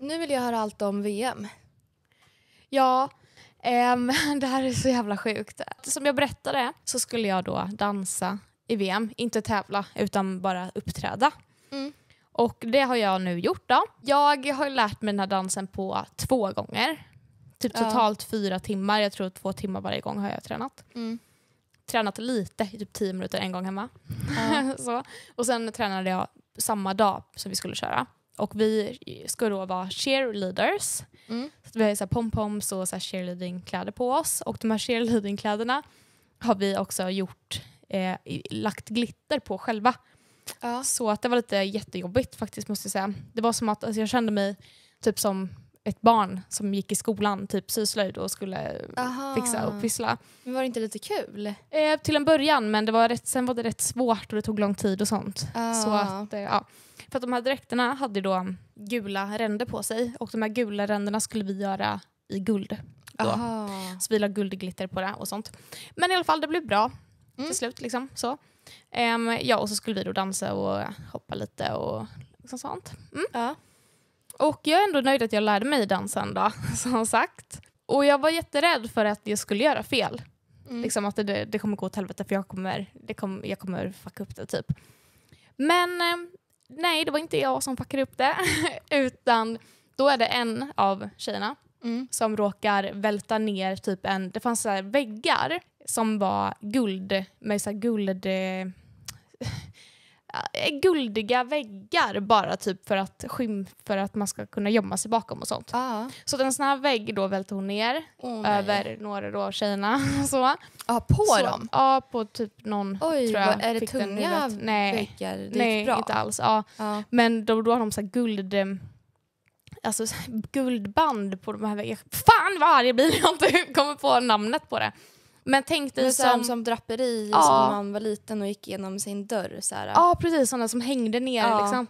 Nu vill jag höra allt om VM. Ja, um, det här är så jävla sjukt. Som jag berättade så skulle jag då dansa i VM, inte tävla utan bara uppträda. Mm. Och det har jag nu gjort då. Jag har lärt mig den här dansen på två gånger. Typ totalt fyra timmar, jag tror två timmar varje gång har jag tränat. Mm. Tränat lite, typ tio minuter en gång hemma. Ja. så. Och sen tränade jag samma dag som vi skulle köra. Och vi ska då vara cheerleaders. Mm. Så vi har så pompoms och så cheerleadingkläder på oss. Och de här cheerleadingkläderna har vi också gjort, eh, lagt glitter på själva. Ja. Så att det var lite jättejobbigt faktiskt måste jag säga. Det var som att alltså, jag kände mig typ som ett barn som gick i skolan, typ syslöjd och skulle Aha. fixa och pyssla. Men var det inte lite kul? Eh, till en början men det var rätt, sen var det rätt svårt och det tog lång tid och sånt. Ah. Så att, eh, ja. För att de här dräkterna hade då gula ränder på sig och de här gula ränderna skulle vi göra i guld. Så vi la guldglitter på det och sånt. Men i alla fall, det blev bra mm. till slut. Liksom, så. Um, ja, och så skulle vi då dansa och hoppa lite och liksom sånt. Mm. Ja. Och jag är ändå nöjd att jag lärde mig dansen då, som sagt. Och jag var jätterädd för att jag skulle göra fel. Mm. Liksom att det, det kommer gå åt helvete för jag kommer, det kom, jag kommer fucka upp det typ. Men nej, det var inte jag som packade upp det. Utan då är det en av tjejerna mm. som råkar välta ner typ en, det fanns så väggar som var guld med så guld eh, guldiga väggar bara typ för att, skym för att man ska kunna gömma sig bakom och sånt. Ah. Så en sån här vägg då välte hon ner oh, över några då tjejerna. Så. Ah, på så, dem? Ja, på typ någon. Oj, tror jag, är det tunga nej, väggar? Det nej, bra. inte alls. Ja. Ah. Men då, då har de så guld eh, alltså, guldband på de här väggarna. Fan vad arg jag blir när jag inte kommer på namnet på det. Men tänk dig som, som, som draperi ja. som man var liten och gick igenom sin dörr. Så här. Ja, precis. Sådana som hängde ner. Ja. Liksom.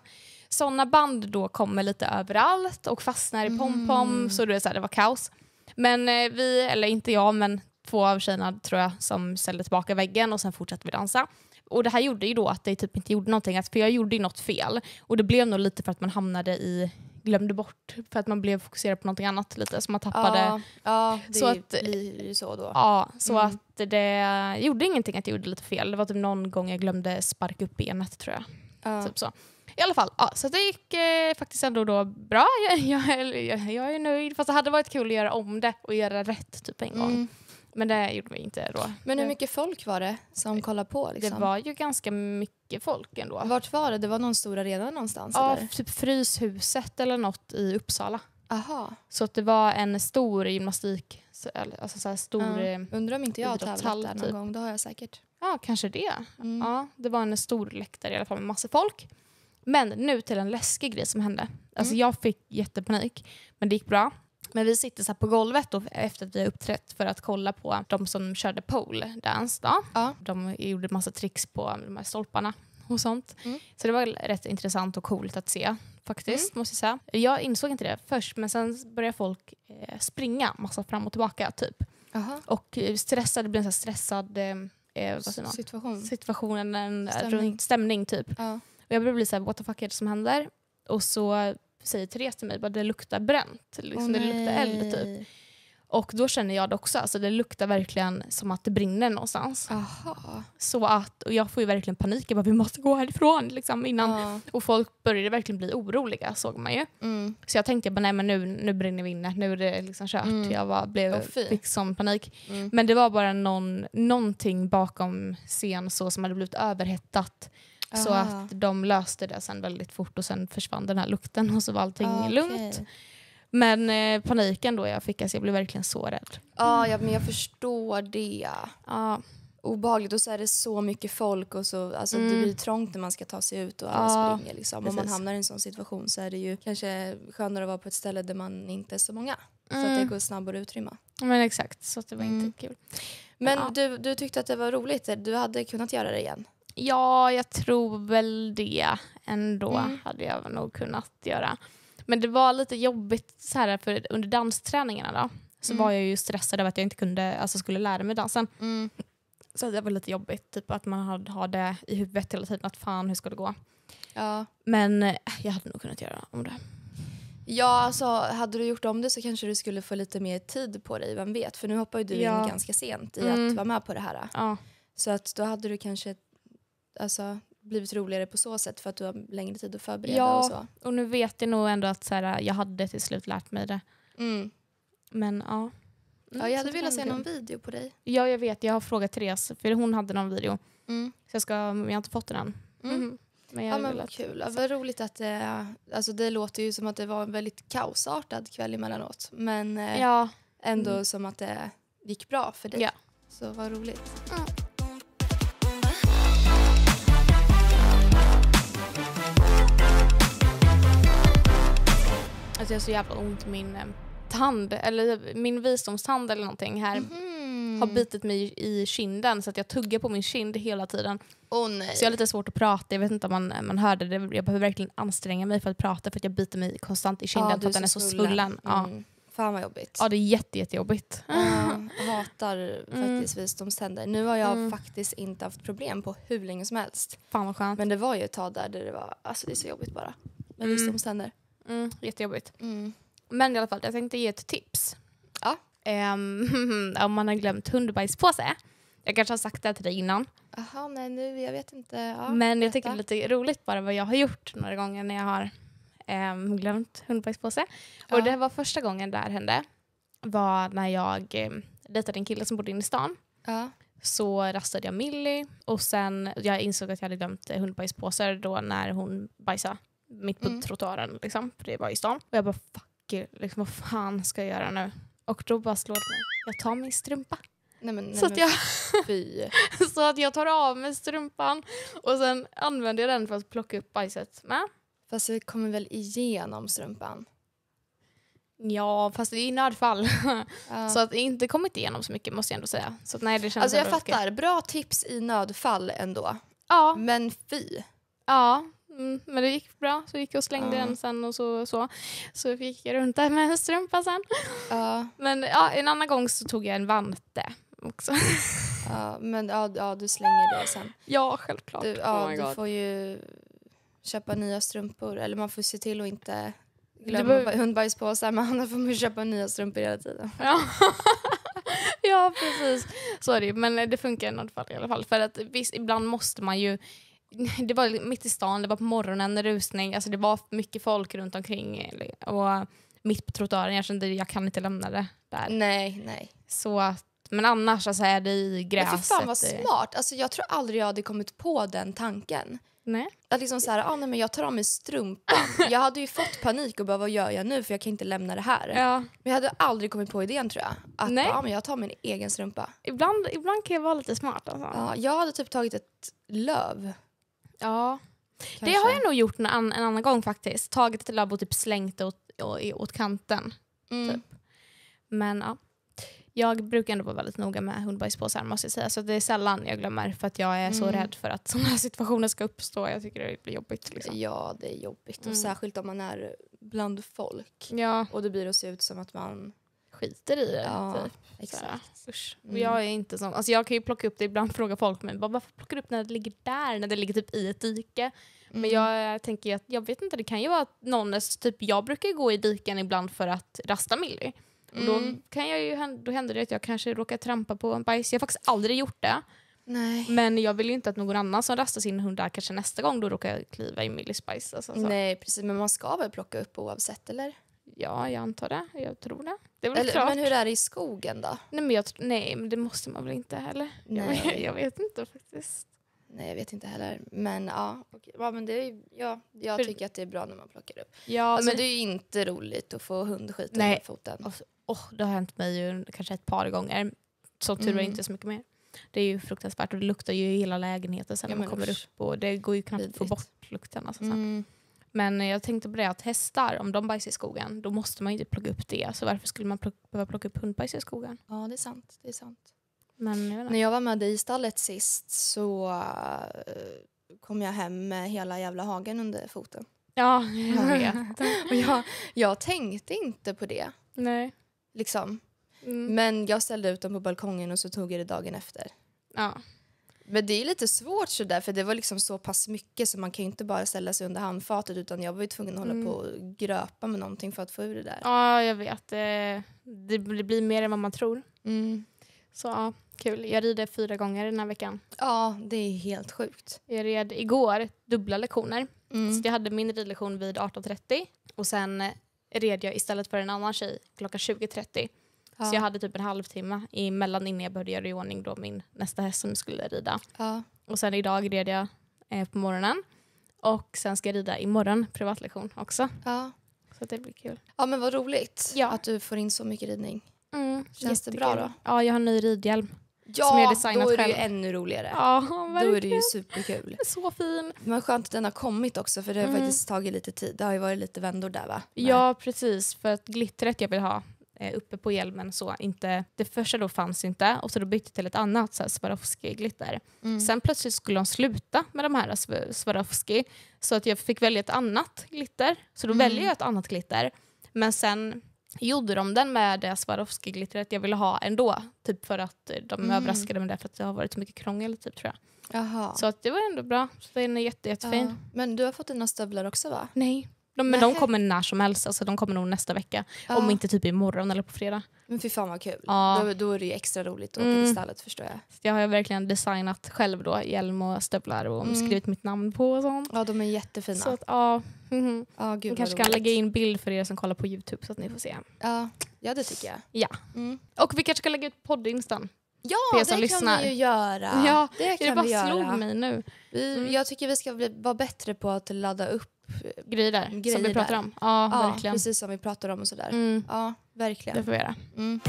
Sådana band då kommer lite överallt och fastnar i pompom mm. så, det, så här, det var kaos. Men eh, vi, eller inte jag, men två av tjejerna tror jag som ställde tillbaka väggen och sen fortsatte vi dansa. Och det här gjorde ju då att det typ inte gjorde någonting, för jag gjorde ju något fel. Och det blev nog lite för att man hamnade i glömde bort för att man blev fokuserad på någonting annat lite så man tappade. Ja, ja det så att, blir ju så då. Ja, så mm. att det gjorde ingenting att jag gjorde lite fel. Det var typ någon gång jag glömde sparka upp benet tror jag. Ja. Typ så. I alla fall, ja, så det gick eh, faktiskt ändå då bra. Jag, jag, jag, jag, är nöjd. Fast det hade varit kul att göra om det och göra rätt typ en gång. Mm. Men det gjorde vi inte då. Men hur mycket folk var det som eh, kollade på? Liksom? Det var ju ganska mycket folk ändå. Vart var det? Det var någon stor arena någonstans? Ja, eller? typ Fryshuset eller något i Uppsala. Aha. Så att det var en stor gymnastik... Alltså så stor ja. Eh, Undrar om inte jag har tävlat där någon typ. gång. Det har jag säkert. Ja, kanske det. Mm. Ja, det var en stor läktare i alla fall med massa folk. Men nu till en läskig grej som hände. Alltså mm. Jag fick jättepanik, men det gick bra. Men vi sitter så på golvet då, efter att vi har uppträtt för att kolla på de som körde pole dance. Då. Ja. De gjorde massa tricks på de här stolparna och sånt. Mm. Så det var rätt intressant och coolt att se faktiskt. Mm. måste Jag säga. Jag insåg inte det först men sen började folk eh, springa massa fram och tillbaka typ. Aha. Och eh, stressad, det blev en sån stressad eh, eh situation. situationen, eh, stämning. runt stämning typ. Ja. Och jag började bli så här, what the fuck är det som händer? Och så säger Therese till mig bara det luktar bränt, liksom, oh, det luktar eld typ. Och då känner jag det också, alltså det luktar verkligen som att det brinner någonstans. Aha. Så att, och jag får ju verkligen panik, jag bara vi måste gå härifrån liksom, innan. Ja. Och folk började verkligen bli oroliga såg man ju. Mm. Så jag tänkte bara nej men nu, nu brinner vi inne, nu är det liksom kört. Mm. Jag bara, blev, oh, fick sån panik. Mm. Men det var bara någon, någonting bakom scen så som hade blivit överhettat så att ah. de löste det sen väldigt fort och sen försvann den här lukten och så var allting ah, okay. lugnt. Men eh, paniken då jag fick, alltså jag blev verkligen så rädd. Ah, ja, men jag förstår det. Ah. Obehagligt och så är det så mycket folk och så, alltså, mm. det blir trångt när man ska ta sig ut och alla ah. springer. Liksom. Om man hamnar i en sån situation så är det ju kanske skönare att vara på ett ställe där man inte är så många. Mm. Så att det mm. går snabbare att utrymma. Men exakt, så det var inte mm. kul. Men ja. du, du tyckte att det var roligt, du hade kunnat göra det igen? ja, jag tror väl det ändå mm. hade jag nog kunnat göra. Men det var lite jobbigt så här, för under dansträningarna då så mm. var jag ju stressad över att jag inte kunde, alltså skulle lära mig dansen. Mm. Så det var lite jobbigt, typ att man hade, hade i huvudet hela tiden att fan hur ska det gå? Ja. Men eh, jag hade nog kunnat göra om det. Ja, alltså, hade du gjort om det så kanske du skulle få lite mer tid på dig, vem vet? För nu hoppar ju du ja. in ganska sent i mm. att vara med på det här. Ja. Så att då hade du kanske alltså, blivit roligare på så sätt för att du har längre tid att förbereda ja, och så. och nu vet jag nog ändå att så här, jag hade till slut lärt mig det. Mm. Men ja. Mm, ja, jag hade velat se någon video på dig. Ja, jag vet. Jag har frågat Therese, för hon hade någon video. Mm. Så jag, ska, jag har inte fått den än. Mm. Mhm. Men jag ja, men vad kul. Ja, vad roligt att det... Eh, alltså det låter ju som att det var en väldigt kaosartad kväll emellanåt. Men eh, ja. ändå mm. som att det gick bra för dig. Ja. Så vad roligt. att jag har så jävla ont i min eh, tand, eller min visdomstand eller någonting här. Mm. Har bitit mig i kinden så att jag tuggar på min kind hela tiden. Oh, nej. Så jag har lite svårt att prata, jag vet inte om man, eh, man hörde det. Jag behöver verkligen anstränga mig för att prata för att jag biter mig konstant i kinden ja, för att den är så svullen. svullen. Ja. Mm. Fan vad jobbigt. Ja det är jätte, jättejobbigt. Jag hatar faktiskt mm. visdomständer. Nu har jag mm. faktiskt inte haft problem på hur länge som helst. Fan vad skönt. Men det var ju ett tag där, där det var, alltså det är så jobbigt bara med mm. visdomständer. Mm, jättejobbigt. Mm. Men i alla fall, jag tänkte ge ett tips. Ja. Um, om man har glömt hundbajspåse. Jag kanske har sagt det till dig innan. Jaha, nej nu, jag vet inte. Ja, Men jag tycker det är lite roligt bara vad jag har gjort några gånger när jag har um, glömt hundbajspåse. Ja. Och det var första gången det här hände. Var när jag um, dejtade en kille som bodde inne i stan. Ja. Så rastade jag Millie och sen jag insåg att jag hade glömt hundbajspåsar då när hon bajsade mitt på mm. trottoaren, liksom, för det var i stan. Och jag bara fuck you, liksom, vad fan ska jag göra nu? Och då bara slår det mig, jag tar min strumpa. Nej, men, nej, så, att jag, så att jag tar av mig strumpan och sen använder jag den för att plocka upp bajset med. Fast det kommer väl igenom strumpan? Ja, fast det är i nödfall. Ja. så att det inte kommit igenom så mycket måste jag ändå säga. Så att, nej, det känns alltså jag fattar, bra tips i nödfall ändå. Ja. Men fy. Ja, Mm, men det gick bra, så gick jag och slängde ja. den sen och så, så. Så gick jag runt där med en strumpa sen. Ja. Men ja, en annan gång så tog jag en vante också. Ja, men ja, ja du slänger det sen. Ja, självklart. Du, ja, oh du får ju köpa nya strumpor, eller man får se till att inte glömma behöver... hundbajspåsar, men annars får man köpa nya strumpor hela tiden. Ja. ja, precis. Så är det ju. Men det funkar i i alla fall. För att visst, ibland måste man ju det var mitt i stan, det var på morgonen, rusning, alltså det var mycket folk runt omkring. Eh, och mitt på trottoaren, jag kände jag kan inte lämna det där. Nej, nej. Så att, men annars alltså, är det i gräset. Men för fan vad eh. smart, alltså, jag tror aldrig jag hade kommit på den tanken. Nej. Att liksom så här, ah, nej, men jag tar av mig strumpan. jag hade ju fått panik och bara vad gör jag nu för jag kan inte lämna det här. Ja. Men jag hade aldrig kommit på idén tror jag. Att nej. Ah, men jag tar min egen strumpa. Ibland, ibland kan jag vara lite smart alltså. Ja, jag hade typ tagit ett löv Ja. Kanske. Det har jag nog gjort en, en annan gång faktiskt. Tagit ett labb och typ slängt det åt, åt kanten. Mm. Typ. Men ja. Jag brukar ändå vara väldigt noga med hundbajspåsar måste jag säga. Så det är sällan jag glömmer för att jag är mm. så rädd för att sådana här situationer ska uppstå. Jag tycker det blir jobbigt. Liksom. Ja, det är jobbigt. Mm. Och särskilt om man är bland folk. Ja. Och det blir att se ut som att man skiter i det. Ja, typ. exakt. Mm. jag är inte som, alltså jag kan ju plocka upp det ibland och fråga folk men varför plockar du upp när det ligger där, när det ligger typ i ett dike? Mm. Men jag eh, tänker att, jag vet inte, det kan ju vara att någon, typ jag brukar gå i diken ibland för att rasta Millie. Och då, mm. kan jag ju, då händer det att jag kanske råkar trampa på en bajs. Jag har faktiskt aldrig gjort det. Nej. Men jag vill ju inte att någon annan som rastar sin hund där kanske nästa gång då råkar jag kliva i Millie bajs. Alltså, Nej precis, men man ska väl plocka upp oavsett eller? Ja, jag antar det. Jag tror det. det Eller, klart. Men hur är det i skogen då? Nej men, jag, nej, men det måste man väl inte heller? Nej. Jag, jag vet inte faktiskt. Nej, jag vet inte heller. Men ja, okej. ja, men det är, ja jag För, tycker att det är bra när man plockar upp. Ja, alltså, men, det är ju inte roligt att få hundskit under foten. Alltså, oh, det har hänt mig ju kanske ett par gånger. Som tur mm. är inte så mycket mer. Det är ju fruktansvärt och det luktar ju i hela lägenheten sen ja, när man kommer usch. upp och det går ju knappt att få bort lukten. Alltså, mm. Men jag tänkte på det att hästar, om de bajsar i skogen, då måste man ju inte typ plocka upp det. Så varför skulle man plock, behöva plocka upp hundbajs i skogen? Ja, det är sant. Det är sant. Men, jag När jag var med dig i stallet sist så eh, kom jag hem med hela jävla hagen under foten. Ja, jag vet. och jag, jag tänkte inte på det. Nej. Liksom. Mm. Men jag ställde ut dem på balkongen och så tog jag det dagen efter. Ja. Men det är lite svårt sådär för det var liksom så pass mycket så man kan inte bara ställa sig under handfatet utan jag var tvungen att hålla mm. på och gröpa med någonting för att få ur det där. Ja, jag vet. Eh, det blir mer än vad man tror. Mm. Så ja, kul. Jag rider fyra gånger den här veckan. Ja, det är helt sjukt. Jag red igår dubbla lektioner. Mm. Så jag hade min ridlektion vid 18.30 och sen red jag istället för en annan tjej klockan 20.30. Ja. Så jag hade typ en halvtimme emellan innan jag började göra i ordning då min nästa häst som jag skulle rida. Ja. Och sen idag red jag eh, på morgonen. Och sen ska jag rida imorgon, privatlektion också. Ja. Så det blir kul. Ja men vad roligt ja. att du får in så mycket ridning. Mm, Känns det bra då? Ja, jag har en ny ridhjälm. Ja, då är det ju ännu roligare. Ja, verkligen. Då är det ju superkul. Så fin. Men skönt att den har kommit också för det har mm. faktiskt tagit lite tid. Det har ju varit lite vändor där va? Nej. Ja, precis. För att glittret jag vill ha, Eh, uppe på hjälmen så inte, det första då fanns inte och så då bytte till ett annat så här Swarovski-glitter. Mm. Sen plötsligt skulle de sluta med de här Swarovski så att jag fick välja ett annat glitter. Så då mm. väljer jag ett annat glitter. Men sen gjorde de den med det Swarovski-glittret jag ville ha ändå. Typ för att eh, de mm. överraskade mig där för att det har varit så mycket krångel typ tror jag. Aha. Så att det var ändå bra. Så den är jätte, jättefin. Ja. Men du har fått dina stövlar också va? Nej, de, men de kommer när som helst, alltså, de kommer nog nästa vecka. Ja. Om inte typ imorgon eller på fredag. Men fy fan vad kul. Ja. Då, då är det ju extra roligt att åka mm. till stallet förstår jag. Jag har verkligen designat själv då, hjälm och stövlar och mm. skrivit mitt namn på och sånt. Ja de är jättefina. Så att, ja. Mm -hmm. oh, gud, kanske kan lägga in bild för er som kollar på Youtube så att ni får se. Ja, ja det tycker jag. Ja. Mm. Och vi kanske ska lägga ut poddinstan. Ja, det, som lyssnar. kan vi ju göra. Ja, det, kan det bara vi göra. slog mig nu. mm. Jag tycker vi ska bli, vara bättre på att ladda upp grejer där grejer som vi pratar om. Ja, ja, verkligen. precis som vi pratar om och sådär. Mm. Ja, verkligen. Det får vi göra. Mm.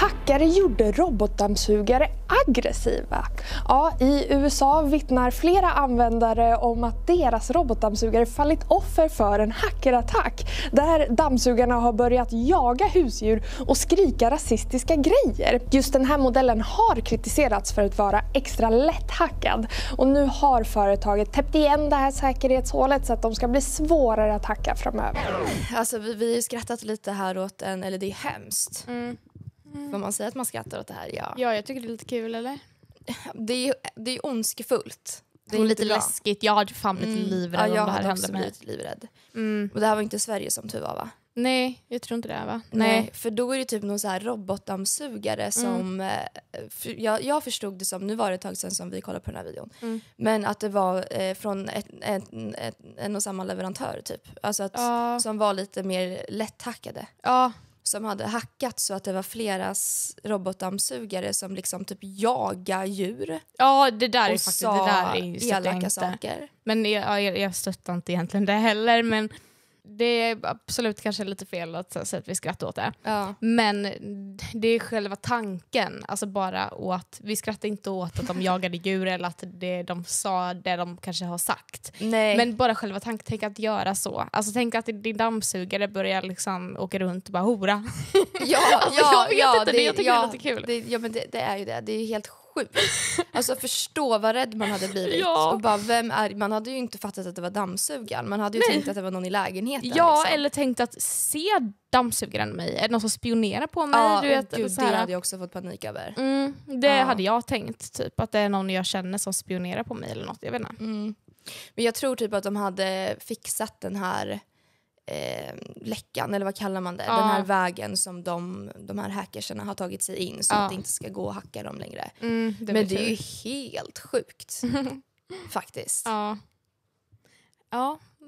Hackare gjorde robotdammsugare aggressiva. Ja, I USA vittnar flera användare om att deras robotdammsugare fallit offer för en hackerattack där dammsugarna har börjat jaga husdjur och skrika rasistiska grejer. Just den här modellen har kritiserats för att vara extra lätthackad och nu har företaget täppt igen det här säkerhetshålet så att de ska bli svårare att hacka framöver. Alltså, vi, vi har skrattat lite här åt en, eller det är hemskt. Mm. Får man säga att man skrattar åt det här? Ja. Ja, jag tycker det är lite kul eller? Det är ju det är ondskefullt. Det är lite bra. läskigt. Jag hade fan blivit mm. livrädd ja, om det här hände mig. Jag hade också livrädd. Mm. Och det här var inte Sverige som tur var va? Nej, jag tror inte det va? Nej, Nej för då är det typ någon så här robotdammsugare mm. som... Eh, för jag, jag förstod det som, nu var det ett tag sedan som vi kollade på den här videon, mm. men att det var eh, från ett, ett, ett, en och samma leverantör typ. Alltså att, ja. som var lite mer lätthackade. Ja som hade hackat så att det var flera robotdammsugare som liksom typ jagar djur. Ja, det där är faktiskt... Det där är, elaka saker. Men jag, jag, jag stöttar inte egentligen det heller. Men det är absolut kanske lite fel att säga att vi skrattar åt det. Ja. Men det är själva tanken, alltså bara åt, vi skrattar inte åt att de jagade djur eller att det de sa det de kanske har sagt. Nej. Men bara själva tanken, tänk att göra så. Alltså tänk att din dammsugare börjar liksom åka runt och bara hora. ja, alltså, ja, jag vet ja, inte, det, jag tycker ja, det är lite kul. Det, ja men det, det är ju det, det är helt sjukt sjuk. Alltså förstå vad rädd man hade blivit. Ja. Och bara, vem är, man hade ju inte fattat att det var dammsugaren. Man hade ju Nej. tänkt att det var någon i lägenheten. Ja, liksom. eller tänkt att se dammsugaren mig? Är det någon som spionerar på mig? Ja, du vet, gud, det hade jag också fått panik över. Mm, det ja. hade jag tänkt, typ att det är någon jag känner som spionerar på mig eller något. Jag vet inte. Mm. Men jag tror typ att de hade fixat den här eh, läckan, eller vad kallar man det? Ja. Den här vägen som de, de här hackersarna har tagit sig in så ja. att det inte ska gå att hacka dem längre. Mm, det Men det är ju helt sjukt faktiskt. Ja. ja,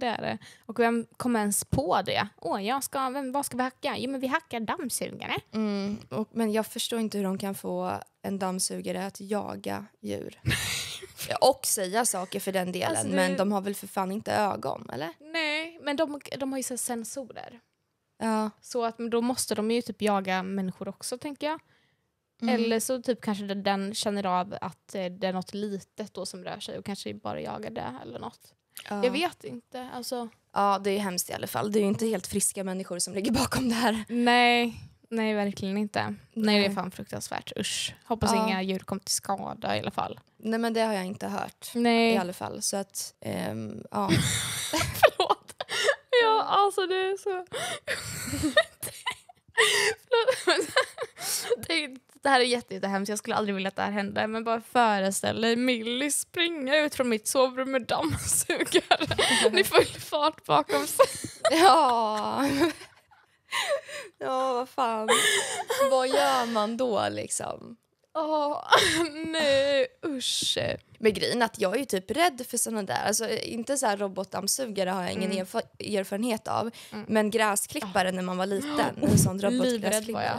det är det. Och vem kom ens på det? Åh, jag ska, vem, vad ska vi hacka? Jo, men vi hackar dammsugare. Mm, och, men jag förstår inte hur de kan få en dammsugare att jaga djur. Och säga saker för den delen, alltså, det... men de har väl för fan inte ögon? eller? Nej, men de, de har ju sensorer. Ja. Så att, då måste de ju typ jaga människor också tänker jag. Mm. Eller så typ kanske den, den känner av att eh, det är något litet då som rör sig och kanske bara jagar det eller något. Ja. Jag vet inte. Alltså. Ja, det är hemskt i alla fall. Det är ju inte helt friska människor som ligger bakom det här. Nej. Nej, verkligen inte. Nej. Nej, det är fan fruktansvärt. Usch. Hoppas ja. inga djur kom till skada i alla fall. Nej, men det har jag inte hört Nej. i alla fall. Så att, um, ja. Förlåt. Ja, alltså det är så... det här är jättehemskt, jag skulle aldrig vilja att det här hände men bara föreställ dig Millie springa ut från mitt sovrum med dammsugare i full fart bakom sig. Ja, Ja, vad fan. vad gör man då liksom? Ja, oh, nej, usch. Men grejen är att jag är ju typ rädd för sådana där. Alltså, inte så här robotdammsugare har jag ingen mm. erfarenhet av. Mm. Men gräsklippare oh. när man var liten. Oh, en sån robotgräsklippare.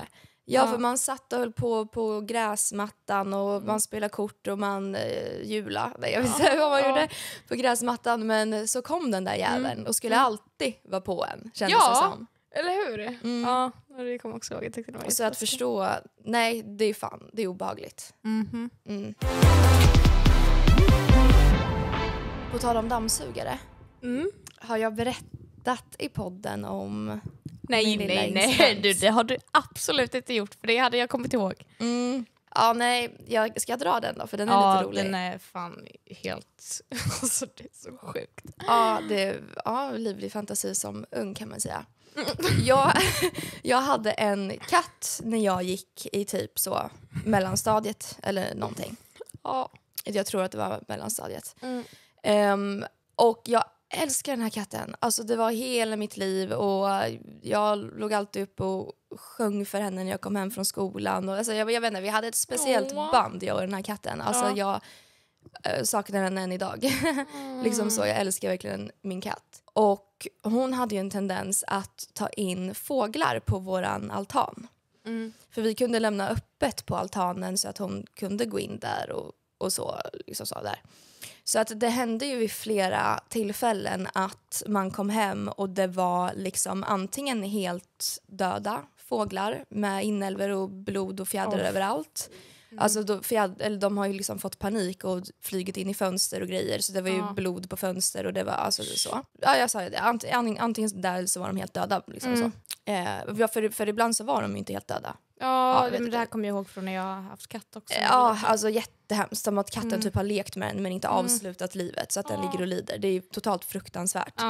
Ja, ja, för man satt och höll på på gräsmattan och mm. man spelade kort och man eh, jula. Jag vet inte ja. vad man ja. gjorde på gräsmattan. Men så kom den där mm. jäveln och skulle mm. alltid vara på en, kändes ja. det som. Eller hur? Mm. Ja, det kommer jag också ihåg. Jag det var så att förstå, nej det är fan, det är obehagligt. Mm-hmm. Mm. På tal om dammsugare, mm. har jag berättat i podden om Nej, nej, nej, du, det har du absolut inte gjort för det hade jag kommit ihåg. Mm. Ja, nej, jag ska dra den då för den är ja, lite rolig. den är fan helt... Alltså det är så sjukt. Ja, det är ja, livlig fantasi som ung kan man säga. Mm. Jag, jag hade en katt när jag gick i typ så mellanstadiet eller någonting. Ja. Jag tror att det var mellanstadiet. Mm. Um, och jag älskar den här katten. Alltså det var hela mitt liv och jag låg alltid upp och sjöng för henne när jag kom hem från skolan. Och alltså jag, jag vet inte, vi hade ett speciellt oh. band jag och den här katten. Alltså ja. jag äh, saknar henne än idag. mm. liksom så, jag älskar verkligen min katt. Och hon hade ju en tendens att ta in fåglar på vår altan. Mm. För vi kunde lämna öppet på altanen så att hon kunde gå in där och, och så, liksom så där. Så att det hände ju vid flera tillfällen att man kom hem och det var liksom antingen helt döda fåglar med inälvor och blod och fjädrar oh. överallt. Mm. Alltså de, fjäder, de har ju liksom fått panik och flugit in i fönster och grejer så det var ju ja. blod på fönster och det var alltså så. Ja, jag sa det, antingen, antingen där så var de helt döda. Liksom mm. så. Eh, för, för ibland så var de inte helt döda. Ja, ja men det här kommer jag ihåg från när jag har haft katt också. Ja, alltså jättehemskt. Som att katten mm. typ har lekt med den men inte mm. avslutat mm. livet så att den ligger och lider. Det är totalt fruktansvärt.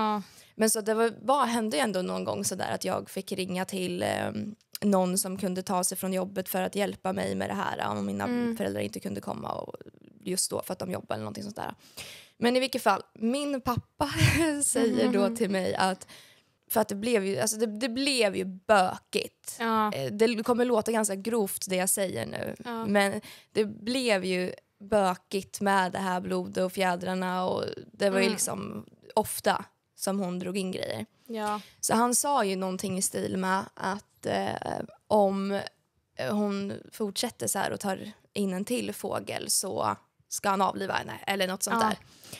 Men så det var, bara hände ändå någon gång sådär att jag fick ringa till um, någon som kunde ta sig från jobbet för att hjälpa mig med det här om mina mm. föräldrar inte kunde komma och just då för att de jobbade eller någonting sånt där. Men i vilket fall, min pappa säger då till mig att för att det blev ju, alltså det, det blev ju bökigt. Ja. Eh, det kommer låta ganska grovt det jag säger nu. Ja. Men det blev ju bökigt med det här blodet och fjädrarna och det var mm. ju liksom ofta som hon drog in grejer. Ja. Så han sa ju någonting i stil med att eh, om hon fortsätter så här och tar in en till fågel så ska han avliva henne? Eller något sånt ja. där.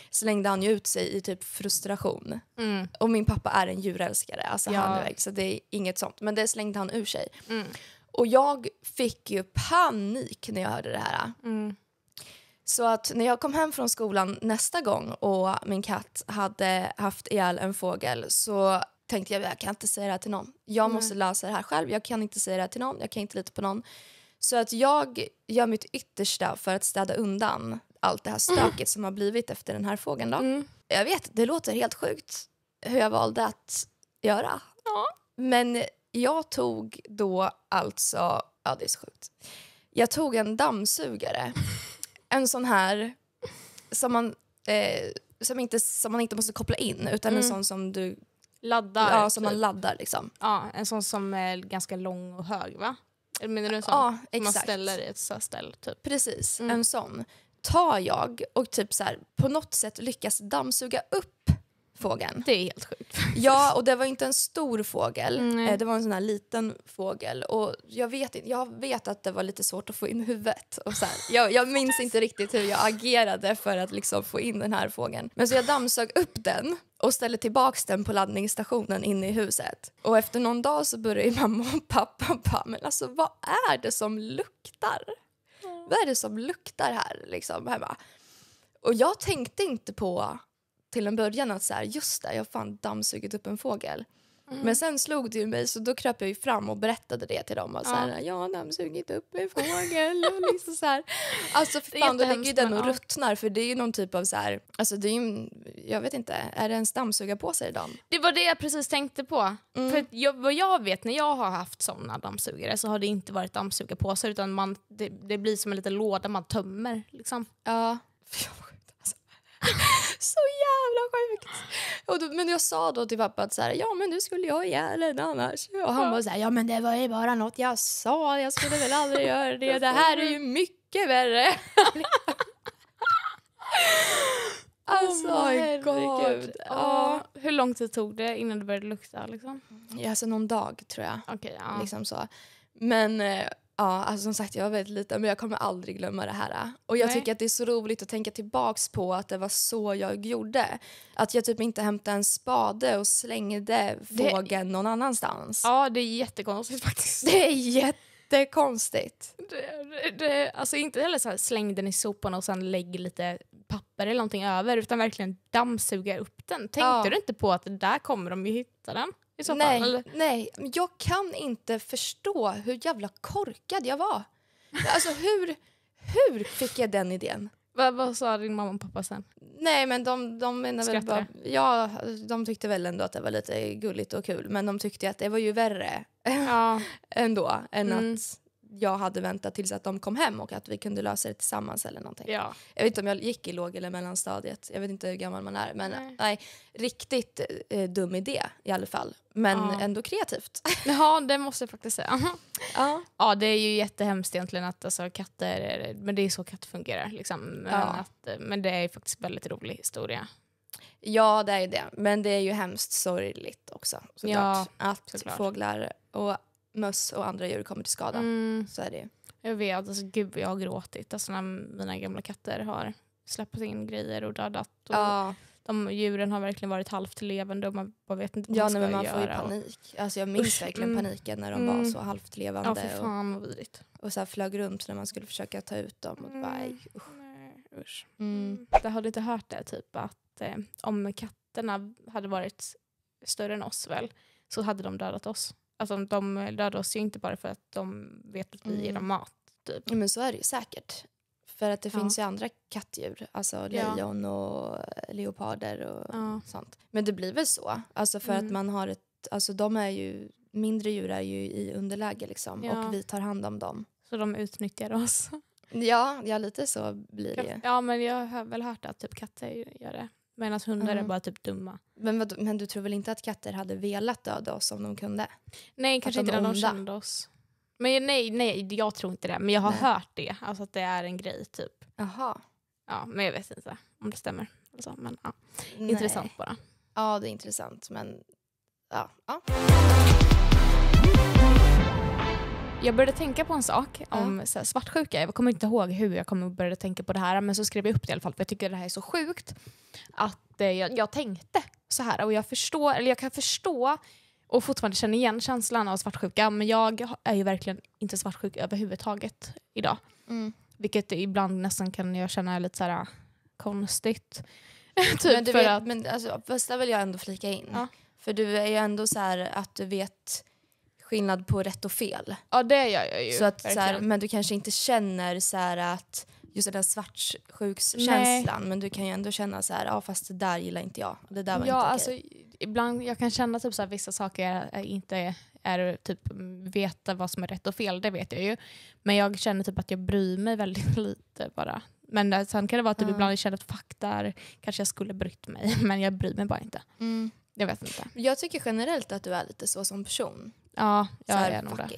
Slängde han ju ut sig i typ frustration. Mm. Och min pappa är en djurälskare, alltså ja. han så det är inget sånt. Men det slängde han ur sig. Mm. Och jag fick ju panik när jag hörde det här. Mm. Så att när jag kom hem från skolan nästa gång och min katt hade haft ihjäl en fågel så tänkte jag jag kan inte säga det här till någon. Jag måste lösa det här själv. Jag kan inte säga det här till någon. Jag kan inte lita på någon. Så att jag gör mitt yttersta för att städa undan allt det här mm. stöket mm. som har blivit efter den här fågeln. Då. Mm. Jag vet, det låter helt sjukt hur jag valde att göra. Ja. Men jag tog då alltså, ja det är så sjukt. Jag tog en dammsugare. en sån här som man, eh, som, inte, som man inte måste koppla in utan mm. en sån som du laddar. Ja, som typ. man laddar liksom. Ja, en sån som är ganska lång och hög va? Menar du en sån? Ja, exakt. Man ställer i ett så ställ, typ. Precis, mm. en sån tar jag och typ så här, på något sätt lyckas dammsuga upp fågeln. Det är helt sjukt. Ja, och det var inte en stor fågel. Mm. Det var en sån här liten fågel. Och jag, vet, jag vet att det var lite svårt att få in huvudet. Och så här, jag, jag, minns inte riktigt hur jag agerade för att liksom få in den här fågeln. Men så jag dammsög upp den och ställde tillbaka den på laddningsstationen inne i huset. Och efter någon dag så började mamma och pappa bara, men alltså vad är det som luktar? Mm. Vad är det som luktar här liksom? Hemma? Och jag tänkte inte på till en början att så här, just det, jag fan dammsugit upp en fågel. Mm. Men sen slog det ju mig så då kröp jag ju fram och berättade det till dem. Och så här, ja. Jag har dammsugit upp en fågel. och liksom så här. Alltså för fan, då ligger den och ruttnar för det är ju någon typ av så här, alltså det är ju, jag vet inte, är det ens dammsugarpåsar i dem? Det var det jag precis tänkte på. Mm. För jag, vad jag vet när jag har haft såna dammsugare så har det inte varit dammsugarpåsar utan man, det, det blir som en liten låda man tömmer liksom. Ja. så jävla sjukt! Och då, men jag sa då till pappa att så här, ja men nu skulle jag ihjäl henne annars. Och han ja. bara så här, ja men det var ju bara något jag sa, jag skulle väl aldrig göra det, det här är ju mycket värre. Oh alltså, oh herregud. Ja. Hur lång tid tog det innan det började lukta? Liksom? Alltså någon dag, tror jag. Okay, ja. liksom så. Men eh, Ja, alltså som sagt jag var väldigt liten men jag kommer aldrig glömma det här. Och jag Nej. tycker att det är så roligt att tänka tillbaks på att det var så jag gjorde. Att jag typ inte hämtade en spade och slängde det... fågeln någon annanstans. Ja, det är jättekonstigt faktiskt. Det är jättekonstigt. Det, det, det, alltså inte heller så här släng den i soporna och sen lägg lite papper eller någonting över utan verkligen dammsuga upp den. Tänkte ja. du inte på att där kommer de ju hitta den? i så nej, fall? Nej, jag kan inte förstå hur jävla korkad jag var. Alltså hur, hur fick jag den idén? Vad, vad sa din mamma och pappa sen? Nej men de, de menade väl bara, ja, de tyckte väl ändå att det var lite gulligt och kul men de tyckte att det var ju värre ja. ändå än mm. att jag hade väntat tills att de kom hem och att vi kunde lösa det tillsammans eller någonting. Ja. Jag vet inte om jag gick i låg eller mellanstadiet, jag vet inte hur gammal man är men nej, nej riktigt eh, dum idé i alla fall. Men ja. ändå kreativt. ja det måste jag faktiskt säga. ja. ja det är ju jättehemskt egentligen att alltså, katter, men det är så katter fungerar liksom. Men, ja. att, eh, men det är faktiskt väldigt rolig historia. Ja, det är det. Men det är ju hemskt sorgligt också såklart. Ja, att såklart. fåglar och möss och andra djur kommer till skada. Mm. Så är det Jag vet, alltså, gud jag har gråtit alltså, när mina gamla katter har släppt in grejer och dödat. Och ja. de, djuren har verkligen varit halvt levande och man bara vet inte vad ja, man ska göra. Ja man göra. Får ju panik. Alltså, jag minns Usch, verkligen mm. paniken när de mm. var så halvt levande. Ja, för fan, och, och så här flög runt när man skulle försöka ta ut dem. Och mm. bara, nej, usch. usch. Mm. mm. Jag hade inte hört det, typ att eh, om katterna hade varit större än oss väl, så hade de dödat oss. Alltså de dödar oss ju inte bara för att de vet att vi mm. ger dem mat. Typ. Ja, men så är det ju säkert. För att det ja. finns ju andra kattdjur, alltså lejon ja. och eh, leoparder och ja. sånt. Men det blir väl så, alltså för mm. att man har ett, alltså de är ju, mindre djur är ju i underläge liksom och vi tar hand om dem. Så de utnyttjar oss? Ja, ja lite så blir det Ja men jag har väl hört att typ katter gör det. Medan hundar mm. är bara typ dumma. Men, vad, men du tror väl inte att katter hade velat döda oss om de kunde? Nej, kanske inte när de kände oss. Men nej, nej, jag tror inte det. Men jag har nej. hört det. Alltså att det är en grej typ. Jaha. Ja, men jag vet inte om det stämmer. Alltså, men, ja. Nej. Intressant bara. Ja, det är intressant. Men ja. ja jag började tänka på en sak om ja. här, svartsjuka. Jag kommer inte ihåg hur jag började tänka på det här men så skrev jag upp det i alla fall för jag tycker det här är så sjukt. Att eh, jag, jag, tänkte så här och jag förstår, eller jag kan förstå och fortfarande känna igen känslan av svartsjuka men jag är ju verkligen inte svartsjuk överhuvudtaget idag. Mm. Vilket ibland nästan kan jag känna är lite så här konstigt. typ men du vet, att... men alltså, första vill jag ändå flika in. Ja. För du är ju ändå så här att du vet skillnad på rätt och fel. Ja, det gör jag ju. Så att, så här, men du kanske inte känner så här, att just den svartsjukskänslan men du kan ju ändå känna så här, ja fast det där gillar inte jag. Det där var ja, inte alltså, okej. Ibland jag kan känna typ så här, vissa saker är inte är, är typ veta vad som är rätt och fel, det vet jag ju. Men jag känner typ att jag bryr mig väldigt lite bara. Men sen kan det vara typ mm. ibland jag känner att fakta kanske jag skulle brytt mig men jag bryr mig bara inte. Mm. Jag vet inte. Jag tycker generellt att du är lite så som person. Ja, jag här, är nog det.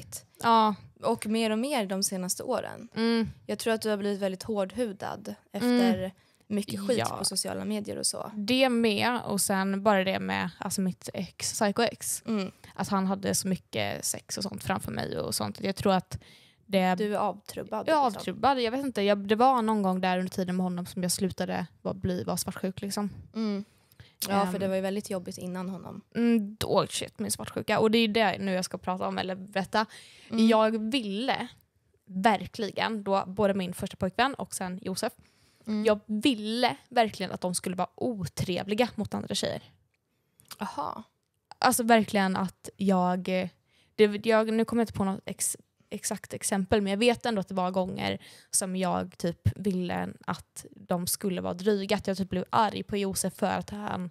Ja. Och mer och mer de senaste åren. Mm. Jag tror att du har blivit väldigt hårdhudad efter mm. mycket skit ja. på sociala medier och så. Det med, och sen bara det med alltså mitt ex, psycho-ex. Mm. Att han hade så mycket sex och sånt framför mig och sånt. Jag tror att det, du är avtrubbad? Jag är liksom. avtrubbad. Jag vet inte, jag, det var någon gång där under tiden med honom som jag slutade var, vara svartsjuk. Liksom. Mm. Ja, för det var ju väldigt jobbigt innan honom. Mm, oh shit, min svartsjuka. Och det är det nu jag ska prata om, eller berätta. Mm. Jag ville verkligen, då både min första pojkvän och sen Josef, mm. jag ville verkligen att de skulle vara otrevliga mot andra tjejer. Aha. Alltså verkligen att jag, det, jag nu kommer jag inte på något ex, exakt exempel men jag vet ändå att det var gånger som jag typ ville att de skulle vara dryga. Att jag typ blev arg på Josef för att han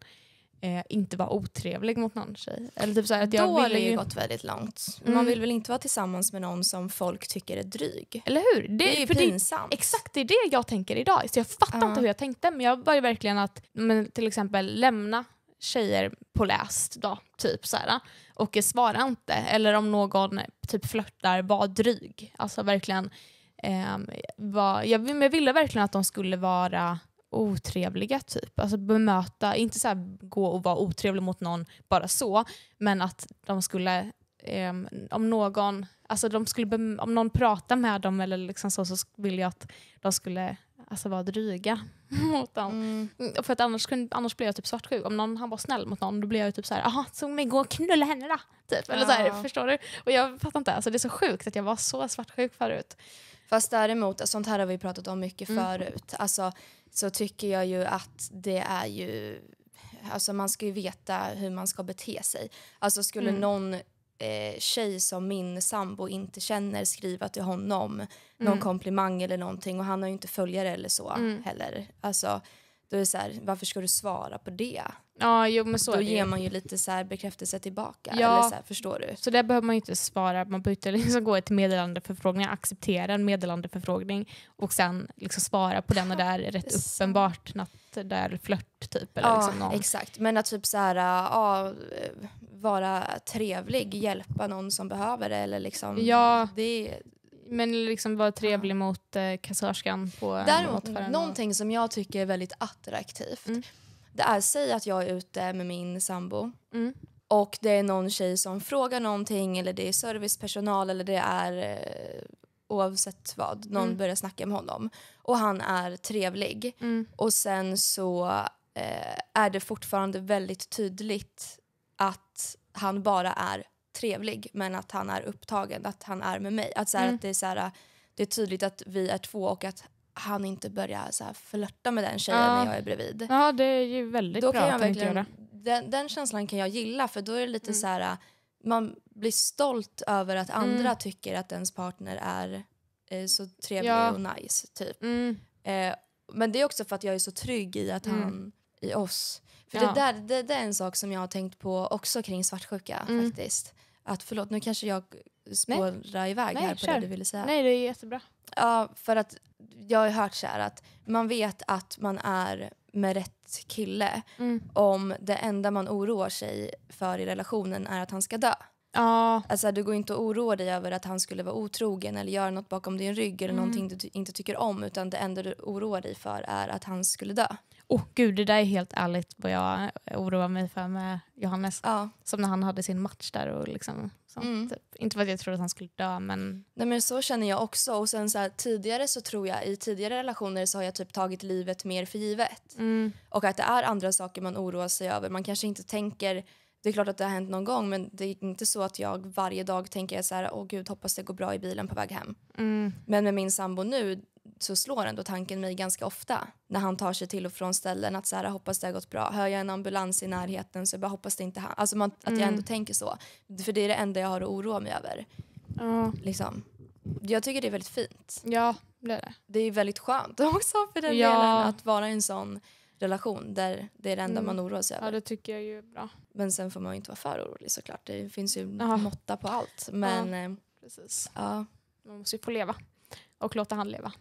eh, inte var otrevlig mot någon tjej. Eller typ så att jag Då har det ju gått väldigt långt. Mm. Man vill väl inte vara tillsammans med någon som folk tycker är dryg? Eller hur? Det, det är ju pinsamt. Det, exakt, det är det jag tänker idag. Så jag fattar uh. inte hur jag tänkte men jag var ju verkligen att men till exempel lämna tjejer påläst då, typ så här, och svarar inte. Eller om någon typ flörtar, var dryg. Alltså verkligen, eh, var, jag, jag ville verkligen att de skulle vara otrevliga typ. Alltså bemöta, inte så här, gå och vara otrevlig mot någon bara så, men att de skulle, eh, om någon, alltså de skulle om någon pratar med dem eller liksom så, så vill jag att de skulle alltså, vara dryga. mot dem. Mm. För att annars, annars blir jag typ svartsjuk. Om någon, han var snäll mot någon då blir jag typ såhär, jaha, så men gå och knulla henne då. Typ. Eller ja. så här, förstår du? Och jag fattar inte, alltså, det är så sjukt att jag var så svartsjuk förut. Fast däremot, alltså, sånt här har vi pratat om mycket mm. förut, alltså, så tycker jag ju att det är ju Alltså man ska ju veta hur man ska bete sig. Alltså skulle mm. någon eh, tjej som min sambo inte känner skriva till honom mm. någon komplimang eller någonting och han har ju inte följare eller så mm. heller. Alltså, då är det så här, varför ska du svara på det? Ja, jo, men så då ger man ju lite så här bekräftelse tillbaka. Ja. Eller så här, förstår du? Så där behöver man ju inte svara. Man behöver liksom gå till meddelandeförfrågningar, acceptera en meddelandeförfrågning och sen liksom svara på den och där ja, rätt uppenbart något där flört typ. Eller ja, liksom någon. exakt. Men att typ så här, ja, vara trevlig, hjälpa någon som behöver det. Eller liksom, ja, det, men liksom vara trevlig ja. mot eh, kassörskan på Däremot, någonting som jag tycker är väldigt attraktivt mm. det är, säg att jag är ute med min sambo mm. och det är någon tjej som frågar någonting eller det är servicepersonal eller det är eh, oavsett vad, någon mm. börjar snacka med honom och han är trevlig mm. och sen så eh, är det fortfarande väldigt tydligt att han bara är trevlig men att han är upptagen, att han är med mig. Att, så här, mm. att det, är så här, det är tydligt att vi är två och att han inte börjar så här, flörta med den tjejen ja. när jag är bredvid. Ja, det är ju väldigt då bra kan jag verkligen, den, den, känslan kan jag gilla för då är det lite mm. så här, man blir stolt över att mm. andra mm. tycker att ens partner är eh, så trevlig ja. och nice. typ. Mm. Eh, men det är också för att jag är så trygg i att mm. han, i oss, för ja. det, där, det, det, är en sak som jag har tänkt på också kring svartsjuka mm. faktiskt. Att förlåt, nu kanske jag spårar Nej. iväg Nej, här på kör. det du ville säga. Nej, det är jättebra. Ja, för att jag har hört så här att man vet att man är med rätt kille mm. om det enda man oroar sig för i relationen är att han ska dö. Ja. Alltså, du går inte att oroa dig över att han skulle vara otrogen eller göra något bakom din rygg eller mm. någonting du inte tycker om utan det enda du oroar dig för är att han skulle dö. Och gud, det där är helt ärligt vad jag oroar mig för med Johannes. Ja. Som när han hade sin match där. Och liksom, så, mm. typ. Inte för att jag trodde att han skulle dö men... Nej men så känner jag också. Och sen så här, tidigare så tror jag, i tidigare relationer så har jag typ tagit livet mer för givet. Mm. Och att det är andra saker man oroar sig över. Man kanske inte tänker det är klart att det har hänt någon gång men det är inte så att jag varje dag tänker så här, åh gud hoppas det går bra i bilen på väg hem. Mm. Men med min sambo nu, så slår ändå tanken mig ganska ofta när han tar sig till och från ställen att så här, hoppas det har gått bra. Hör jag en ambulans i närheten så jag bara hoppas det inte han. Alltså man, att mm. jag ändå mm. tänker så. För det är det enda jag har att oroa mig över. Ja. Liksom. Jag tycker det är väldigt fint. Ja, det är det. Det är väldigt skönt också för den ja. delen att vara i en sån relation där det är det enda mm. man oroar sig över. Ja, det tycker jag ju bra. Men sen får man ju inte vara för orolig såklart. Det finns ju ja. måtta på allt. Men, ja, eh, precis. Ja. Man måste ju få leva och låta han leva.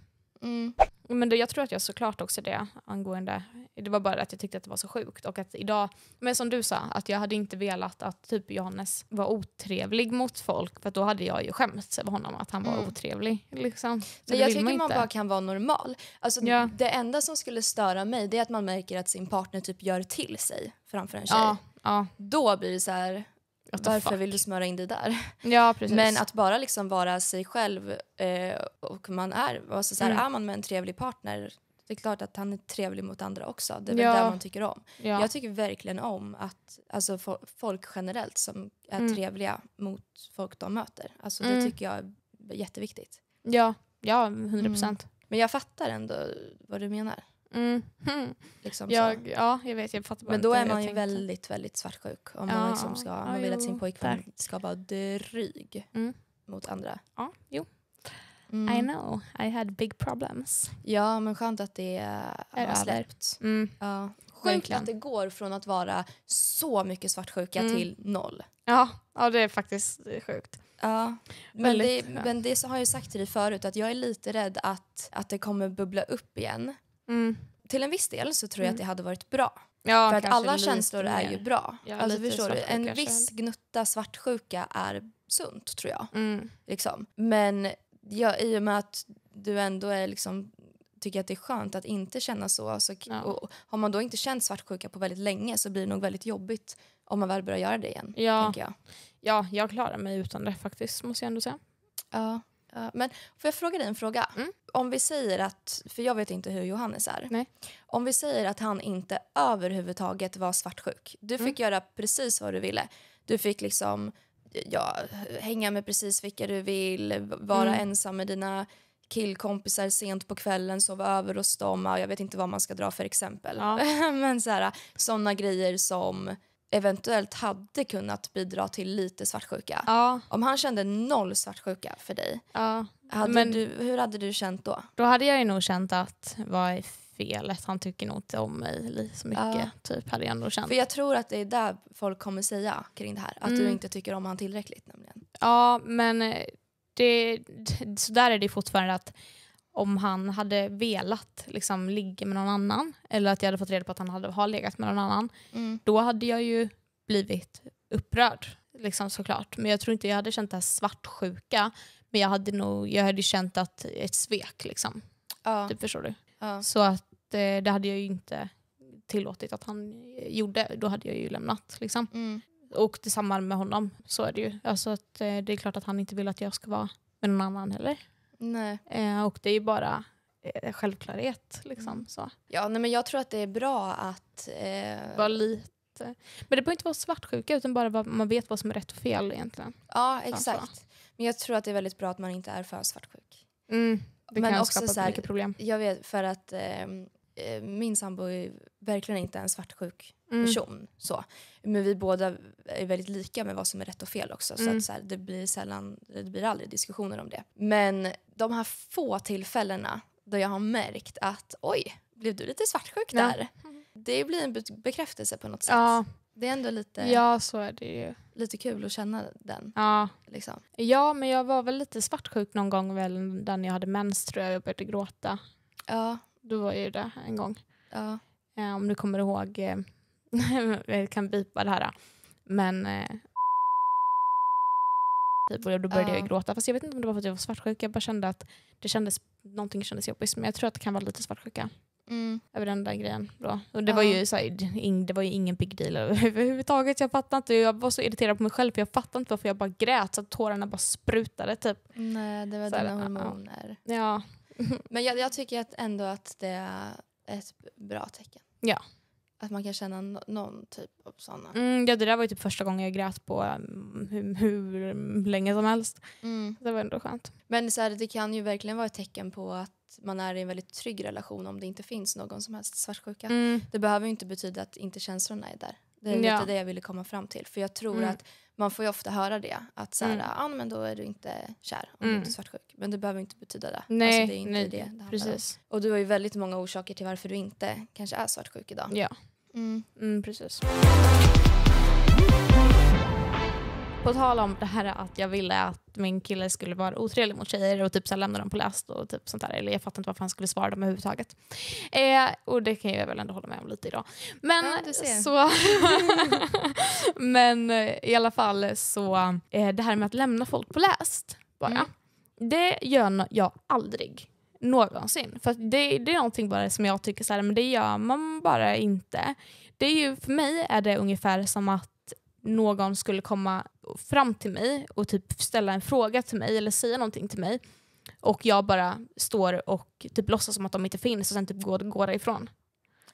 Mm. Men då, jag tror att jag såklart också det angående, det var bara att jag tyckte att det var så sjukt och att idag, men som du sa, att jag hade inte velat att typ Johannes var otrevlig mot folk för då hade jag ju skämts över honom att han var mm. otrevlig. Liksom. Nej, jag tycker man, man, bara kan vara normal. Alltså, ja. Det enda som skulle störa mig det är att man märker att sin partner typ gör till sig framför en tjej. Ja, ja. Då blir det så här, varför vill du smöra in dig där? Ja, precis. Men att bara liksom vara sig själv eh, och man är, alltså så här, mm. är man med en trevlig partner det är klart att han är trevlig mot andra också. Det är väl det man tycker om. Ja. Jag tycker verkligen om att alltså, folk generellt som är mm. trevliga mot folk de möter. Alltså, mm. Det tycker jag är jätteviktigt. Ja, ja 100 mm. procent. Men jag fattar ändå vad du menar. Mm. Mm. Liksom jag, ja, jag vet, jag fattar bara Men då är man ju väldigt, väldigt svartsjuk. Om ja. man, liksom ska, man vill att sin pojkvän ska vara dryg mm. mot andra. Ja, jo. Mm. I know, I had big problems. Ja, men skönt att det har över. släppt. Mm. Ja. Sjukt att det går från att vara så mycket svartsjuka mm. till noll. Ja, ja, det är faktiskt sjukt. Ja, men, det, men det har jag sagt till dig förut att jag är lite rädd att, att det kommer bubbla upp igen. Mm. Till en viss del så tror jag mm. att det hade varit bra. Ja, för att alla känslor är ju bra. Ja, alltså, förstår du? En kanske. viss gnutta svartsjuka är sunt tror jag. Mm. Liksom. Men ja, i och med att du ändå är liksom tycker att det är skönt att inte känna så. Alltså, ja. och, har man då inte känt svartsjuka på väldigt länge så blir det nog väldigt jobbigt om man väl börjar göra det igen. Ja, jag. ja jag klarar mig utan det faktiskt måste jag ändå säga. Ja. Uh, men får jag fråga dig en fråga? Mm. Om vi säger att, för jag vet inte hur Johannes är. Nej. Om vi säger att han inte överhuvudtaget var svartsjuk. Du mm. fick mm. göra precis vad du ville. Du fick liksom ja, hänga med precis vilka du vill, vara mm. ensam med dina killkompisar sent på kvällen, sova över hos dem. Jag vet inte vad man ska dra för exempel. Ja. men så såna grejer som eventuellt hade kunnat bidra till lite svartsjuka. Ja. Om han kände noll svartsjuka för dig, ja. hade Men, du, hur hade du känt då? Då hade jag ju nog känt att vad är felet, han tycker nog inte om mig så mycket. Ja. Typ, hade jag nog känt. För jag tror att det är där folk kommer säga kring det här, att mm. du inte tycker om honom tillräckligt. Nämligen. Ja, men eh, det, så där är det fortfarande att om han hade velat liksom, ligga med någon annan eller att jag hade fått reda på att han hade, har legat med någon annan, mm. då hade jag ju blivit upprörd. Liksom, såklart. Men jag tror inte jag hade känt det här svartsjuka. Men jag hade, nog, jag hade känt att ett svek. Liksom. Ja. Typ, förstår du? Ja. Så att, eh, det hade jag ju inte tillåtit att han gjorde. Då hade jag ju lämnat. Liksom. Mm. Och detsamma med honom. Så är det ju. Alltså att, eh, det är klart att han inte vill att jag ska vara med någon annan heller. Nej. Eh, och det är ju bara eh, självklarhet. Liksom, mm. så. Ja, nej, men jag tror att det är bra att... Eh... Vara lite... Men det behöver inte vara svartsjuka utan bara att man vet vad som är rätt och fel egentligen. Ja, exakt. Så. Men jag tror att det är väldigt bra att man inte är för svartsjuk. Mm, det men också skapa så här, mycket problem. Jag vet, för att ehm, Eh, min sambo är verkligen inte en svartsjuk mm. person. Mm. Så. Men vi båda är väldigt lika med vad som är rätt och fel också. Mm. Så, att så här, det blir sällan, det blir aldrig diskussioner om det. Men de här få tillfällena då jag har märkt att oj, blev du lite svartsjuk där? Ja. Det blir en bekräftelse på något sätt. Ja. Det är ändå lite, ja, så är det ju. lite kul att känna den. Ja. Liksom. ja, men jag var väl lite svartsjuk någon gång väl den jag hade mens tror jag. Jag började gråta. Ja, du var ju där en gång. Ja. Eh, om du kommer ihåg, eh, jag kan bipa det här. Men eh, typ, då började ja. jag gråta. Fast jag vet inte om det var för att jag var svartsjuk. Jag bara kände att det kändes, någonting kändes jobbigt. Men jag tror att det kan vara lite svartsjuka. Mm. Över den där grejen. Då. Och det, ja. var ju så här, det var ju ingen big deal överhuvudtaget. Jag fattade inte. Jag var så irriterad på mig själv för jag fattade inte varför jag bara grät så att tårarna bara sprutade. Typ. Nej, det var så dina här, hormoner. Ja. Men jag, jag, tycker att ändå att det är ett bra tecken. Ja. Att man kan känna no någon typ av sådana. Mm, ja, det där var ju typ första gången jag grät på um, hur, hur, länge som helst. Mm. Det var ändå skönt. Men så här, det kan ju verkligen vara ett tecken på att man är i en väldigt trygg relation om det inte finns någon som helst svartsjuka. Mm. Det behöver ju inte betyda att inte känslorna är där. Det är lite ja. det jag ville komma fram till. För jag tror mm. att man får ofta höra det. Att så här, mm. ah, men då är du inte kär om mm. du är svartsjuk. Men det behöver inte betyda det. Alltså, nej, alltså, det är inte nej, det, det precis. Om. Och du har ju väldigt många orsaker till varför du inte kanske är svartsjuk idag. Ja, mm. mm precis. På tal om det här att jag ville att min kille skulle vara otrevlig mot tjejer och typ så lämna dem på läst och typ sånt där. Eller jag fattar inte varför han skulle svara dem överhuvudtaget. Eh, och det kan jag väl ändå hålla med om lite idag. Men, ja, så, men eh, i alla fall så, eh, det här med att lämna folk på läst bara. Mm. Det gör jag aldrig någonsin. För det, det, är någonting bara som jag tycker så här, men det gör man bara inte. Det är ju, för mig är det ungefär som att någon skulle komma fram till mig och typ ställa en fråga till mig eller säga någonting till mig och jag bara står och typ låtsas som att de inte finns och sen typ går, går därifrån.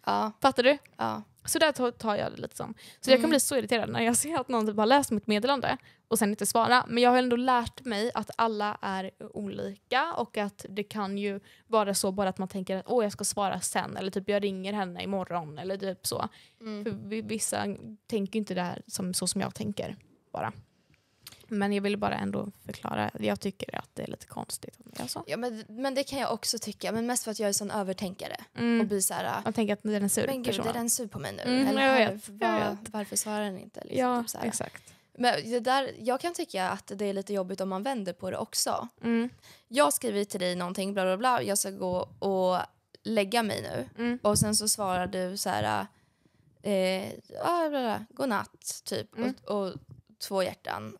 Ja. Fattar du? Ja. Så där tar jag det lite som. Så mm. jag kan mm. bli så irriterad när jag ser att någon typ har läst mitt meddelande och sen inte svara. Men jag har ändå lärt mig att alla är olika och att det kan ju vara så bara att man tänker att åh jag ska svara sen eller typ jag ringer henne imorgon eller typ så. Mm. För vissa tänker inte det här som, så som jag tänker bara. Men jag ville bara ändå förklara. Jag tycker att det är lite konstigt om det är så. Ja, men, men det kan jag också tycka. Men mest för att jag är en sån övertänkare. Mm. Och blir så här, och tänker att den är sur Men gud, är den sur på mig nu? Mm, Eller jag vet, var, jag vet. varför svarar den inte? Liksom, ja, typ exakt. Men det där, jag kan tycka att det är lite jobbigt om man vänder på det också. Mm. Jag skriver till dig någonting, bla bla bla. Jag ska gå och lägga mig nu. Mm. Och sen så svarar du så här... Eh, ah, bla, bla, godnatt, typ. Mm. Och, och två hjärtan.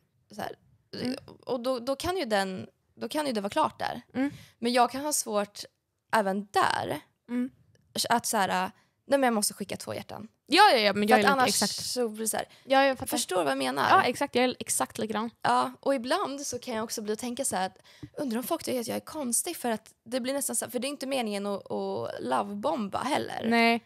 Mm. Och då, då, kan ju den, då kan ju det vara klart där. Mm. Men jag kan ha svårt även där mm. att så här, nej men jag måste skicka två hjärtan. Ja, ja, ja men jag för är annars exakt. så blir det så här, ja, jag Förstår vad jag menar? Ja, exakt. Jag är exakt likadan. Ja, och ibland så kan jag också bli och tänka så här, att, undrar om folk tycker att jag är konstig för att det blir nästan så för det är inte meningen att, att lovebomba heller. Nej.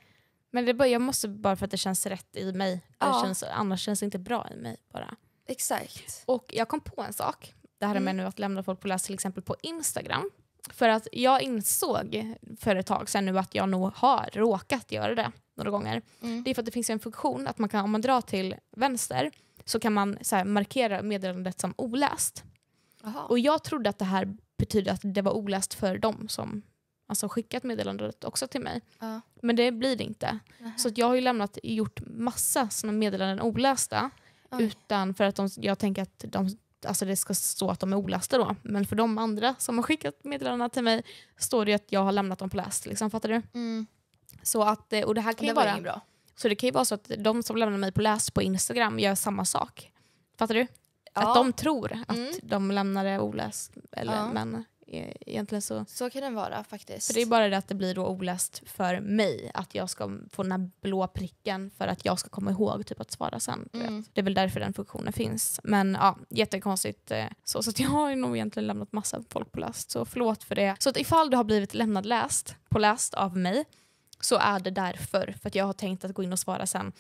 Men det jag måste bara för att det känns rätt i mig. Ja. Känns, annars känns det inte bra i mig bara. Exakt. Och jag kom på en sak, det här mm. med nu att lämna folk på läs till exempel på Instagram. För att jag insåg för ett tag sedan nu att jag nog har råkat göra det några gånger. Mm. Det är för att det finns en funktion att man kan, om man drar till vänster så kan man så här, markera meddelandet som oläst. Aha. Och jag trodde att det här betydde att det var oläst för dem som alltså, skickat meddelandet också till mig. Uh. Men det blir det inte. Uh -huh. Så jag har ju lämnat, gjort massa sådana meddelanden olästa utan för att de, jag tänker att de, alltså det ska stå att de är olästa då. Men för de andra som har skickat meddelandena till mig står det att jag har lämnat dem på läst. Liksom, fattar du? Mm. Så att, eh, och det här kan det ju vara... Bra. Så det kan ju vara så att de som lämnar mig på läst på Instagram gör samma sak. Fattar du? Ja. Att de tror att mm. de lämnar det oläst. Eller, ja. men, Eh, egentligen så. Så kan den vara faktiskt. För det är bara det att det blir då oläst för mig att jag ska få den här blå pricken för att jag ska komma ihåg typ att svara sen. Mm. Det är väl därför den funktionen finns. Men ja, jättekonstigt eh, så. Så jag har nog egentligen lämnat massa folk på läst. Så förlåt för det. Så att ifall du har blivit lämnad läst på läst av mig så är det därför. För att jag har tänkt att gå in och svara sen.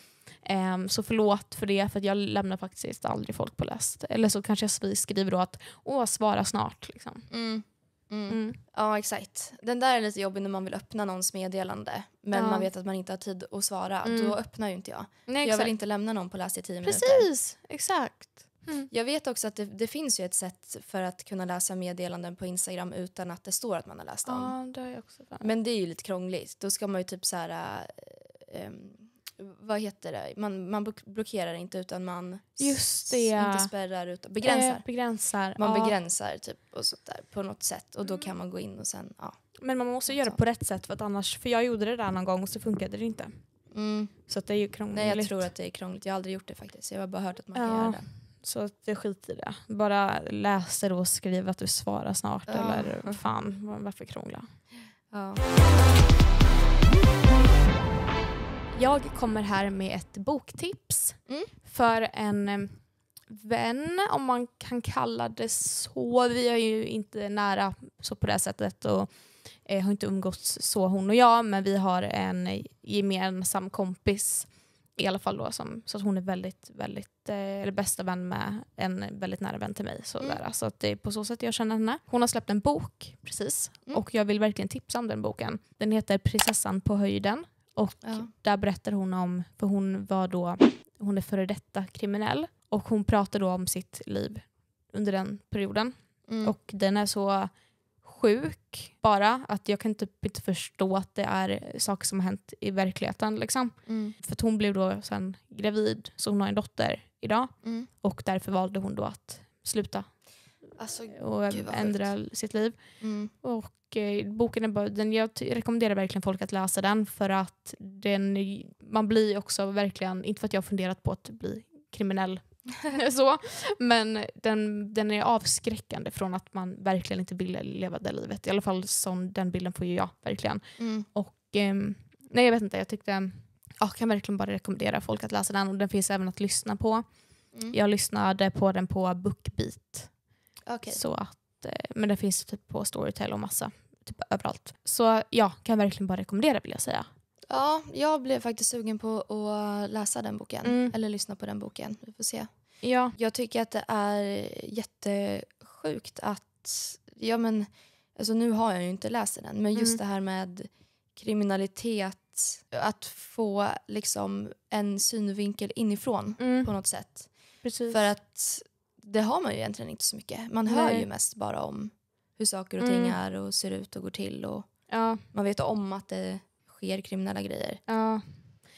Um, så förlåt för det, för jag lämnar faktiskt aldrig folk på läst. Eller så kanske jag skriver då att åh, svara snart. Liksom. Mm. Mm. mm. Ja exakt. Den där är lite jobbig när man vill öppna någons meddelande men ja. man vet att man inte har tid att svara. Mm. Då öppnar ju inte jag. Nej, jag vill inte lämna någon på läs i tio Precis. minuter. Precis, exakt. Mm. Jag vet också att det, det, finns ju ett sätt för att kunna läsa meddelanden på Instagram utan att det står att man har läst dem. Ja, det har jag också men det är ju lite krångligt. Då ska man ju typ så här, äh, ähm, vad heter det, man, man blockerar inte utan man Just det, inte spärrar utan begränsar. Eh, begränsar man ja. begränsar typ och sånt där på något sätt och då mm. kan man gå in och sen ja. Men man måste göra det på rätt sätt för att annars, för jag gjorde det där någon gång och så funkade det inte. Mm. Så det är ju krångligt. Nej jag tror att det är krångligt, jag har aldrig gjort det faktiskt. Jag har bara hört att man ja. kan göra det. Så att jag skiter i det. Bara läser och skriver att du svarar snart eller fan varför krångla? Jag kommer här med ett boktips mm. för en eh, vän, om man kan kalla det så. Vi är ju inte nära så på det sättet och eh, har inte umgåtts så hon och jag men vi har en gemensam kompis i alla fall då som, så att hon är väldigt, väldigt, eh, eller bästa vän med en väldigt nära vän till mig. Så mm. Så att det är på så sätt jag känner henne. Hon har släppt en bok precis mm. och jag vill verkligen tipsa om den boken. Den heter Prinsessan på höjden och ja. där berättar hon om, för hon var då, hon är före detta kriminell och hon pratar då om sitt liv under den perioden. Mm. Och den är så sjuk bara att jag kan typ inte förstå att det är saker som har hänt i verkligheten. Liksom. Mm. För hon blev då sen gravid så hon har en dotter idag mm. och därför valde hon då att sluta alltså, och ändra vet. sitt liv. Mm. Och eh, boken är bara, den, jag rekommenderar verkligen folk att läsa den för att den, man blir också verkligen, inte för att jag har funderat på att bli kriminell så, men den, den är avskräckande från att man verkligen inte vill leva det livet. I alla fall sån, den bilden får ju jag verkligen. Mm. Och eh, nej jag vet inte, jag tyckte jag kan verkligen bara rekommendera folk att läsa den och den finns även att lyssna på. Mm. Jag lyssnade på den på Bookbeat Okay. Så att, eh, men det finns typ på Storytel och massa, typ överallt. Så ja, kan verkligen bara rekommendera vill jag säga. Ja, jag blev faktiskt sugen på att läsa den boken, mm. eller lyssna på den boken. Vi får se. Ja. Jag tycker att det är jättesjukt att, ja men, alltså nu har jag ju inte läst den, men just mm. det här med kriminalitet att få liksom en synvinkel inifrån mm. på något sätt. Precis. För att det har man ju egentligen inte så mycket. Man hör Nej. ju mest bara om hur saker och ting mm. är och ser ut och går till. Och ja. Man vet om att det sker kriminella grejer. Ja.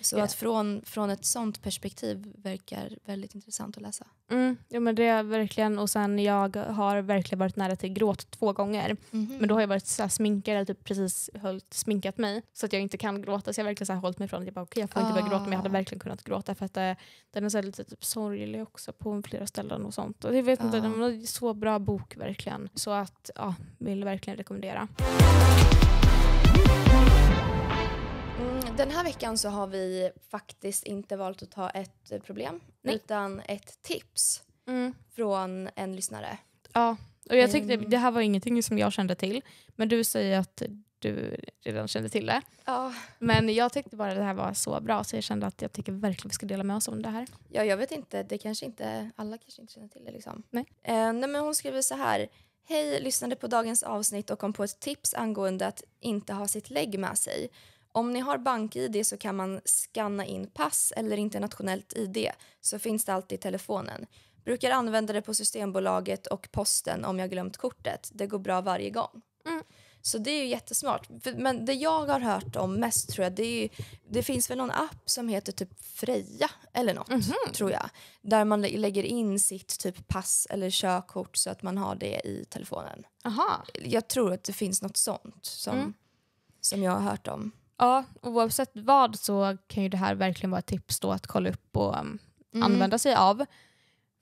Så att från, från ett sånt perspektiv verkar väldigt intressant att läsa. Mm, ja, men det är verkligen, och sen jag har verkligen varit nära till gråt två gånger. Mm -hmm. Men då har jag varit så här sminkad, eller typ precis höjt, sminkat mig så att jag inte kan gråta. Så jag har verkligen så här hållit mig från att jag okay, jag får ah. inte börja gråta men jag hade ah. verkligen kunnat gråta för att det, eh, den är så lite typ, sorglig också på flera ställen och sånt. Och jag vet ah. inte, den är så bra bok verkligen. Så att, ja, vill verkligen rekommendera. Den här veckan så har vi faktiskt inte valt att ta ett problem Nej. utan ett tips mm. från en lyssnare. Ja, och jag tyckte mm. det här var ingenting som jag kände till men du säger att du redan kände till det. Ja. Men jag tyckte bara det här var så bra så jag kände att jag tycker verkligen vi ska dela med oss om det här. Ja, jag vet inte. Det kanske inte, alla kanske inte känner till det liksom. Nej. Eh, nej men hon skriver så här. Hej, lyssnade på dagens avsnitt och kom på ett tips angående att inte ha sitt lägg med sig. Om ni har bank-id så kan man skanna in pass eller internationellt id så finns det alltid i telefonen. Brukar använda det på Systembolaget och posten om jag glömt kortet. Det går bra varje gång. Mm. Så det är ju jättesmart. Men det jag har hört om mest tror jag det är ju, det finns väl någon app som heter typ Freja eller något mm -hmm. tror jag. Där man lägger in sitt typ pass eller körkort så att man har det i telefonen. Aha. Jag tror att det finns något sånt som, mm. som jag har hört om. Ja, oavsett vad så kan ju det här verkligen vara ett tips då att kolla upp och um, mm. använda sig av.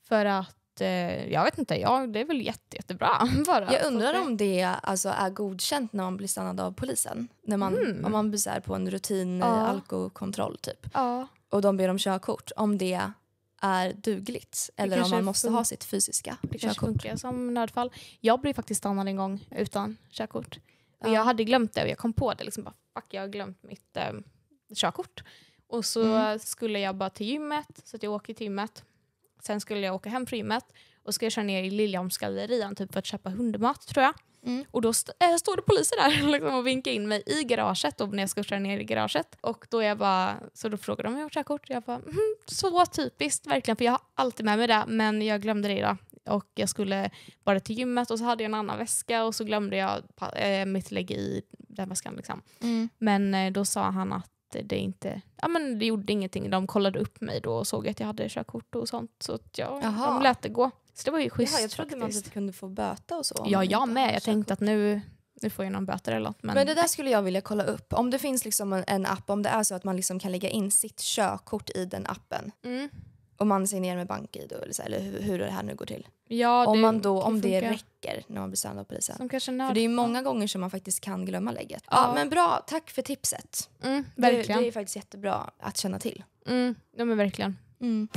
För att eh, jag vet inte, ja, det är väl jätte, jättebra. Bara jag undrar om det alltså, är godkänt när man blir stannad av polisen. När man, mm. Om man blir på en rutin ja. Eh, alkoholkontroll typ. Ja. och de ber om körkort. Om det är dugligt eller om man måste ha sitt fysiska det körkort. Det kanske funkar som nödfall. Jag blev faktiskt stannad en gång utan körkort. Ja. Jag hade glömt det och jag kom på det. Liksom bara, fuck jag har glömt mitt eh, körkort. Och så mm. skulle jag bara till gymmet, så jag åker till gymmet. Sen skulle jag åka hem från gymmet och ska köra ner i Liljeholmsgallerian typ för att köpa hundmat tror jag. Mm. Och då st äh, står det poliser där liksom, och vinkar in mig i garaget då, när jag ska köra ner i garaget. Och då jag bara, så då frågar de om jag har körkort. Jag bara, mm, så typiskt verkligen för jag har alltid med mig det men jag glömde det idag och jag skulle bara till gymmet och så hade jag en annan väska och så glömde jag eh, mitt lägg i den väskan. Liksom. Mm. Men eh, då sa han att det inte, ja men det gjorde ingenting. De kollade upp mig då och såg att jag hade körkort och sånt. Så jag, de lät det gå. Så det var ju schysst Jaha, Jag trodde faktiskt. man typ kunde få böta och så. Ja, jag med. Jag tänkte att nu, nu får jag någon böter eller något. Men... men det där skulle jag vilja kolla upp. Om det finns liksom en, en app, om det är så att man liksom kan lägga in sitt körkort i den appen. Mm om man signerar med BankID eller, eller hur, hur det här nu går till. Ja, om man då, om det, räcker när man blir stönd av polisen. för det är många gånger som man faktiskt kan glömma lägget. Ja. ja men bra, tack för tipset. Mm, verkligen. Det, det, är faktiskt jättebra att känna till. Mm, ja men verkligen. Mm.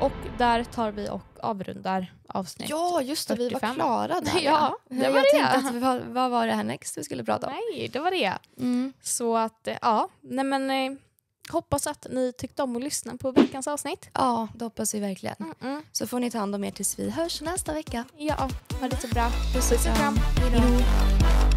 Och där tar vi och avrundar avsnitt Ja, just det. 45. Vi var klara där. Ja, ja. det var jag det. tänkte att vi var, vad var det här next vi skulle prata om? Nej, det var det. Mm. Så att, eh, ja. Nej men eh, Hoppas att ni tyckte om att lyssna på veckans avsnitt. Ja, det hoppas vi verkligen. Mm -mm. Så får ni ta hand om er tills vi hörs nästa vecka. Ja, ha det så bra. Puss och kram. Hej då.